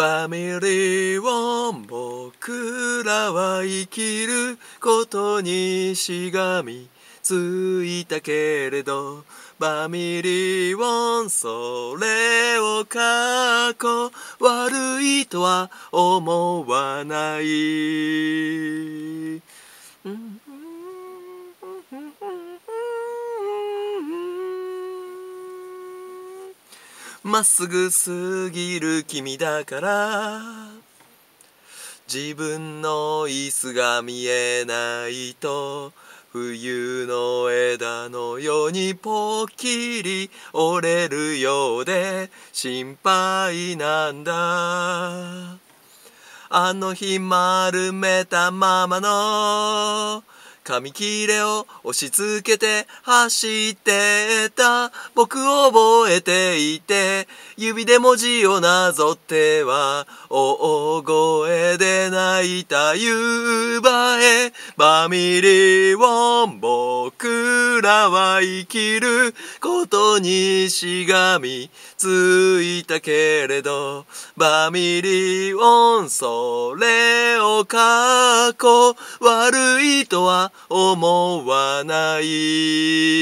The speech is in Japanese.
ファミリーを僕らは生きることにしがみついたけれどファミリーオンそれを過去悪いとは思わない、うんまっすぐすぎる君だから自分の椅子が見えないと冬の枝のようにポッキリ折れるようで心配なんだあの日丸めたままの紙切れを押し付けて走ってた僕を覚えていて指で文字をなぞっては大声で泣いた夕映バミリーを僕らは生きることにしがみついたけれどファミリーオンそれを過去悪いとは思わない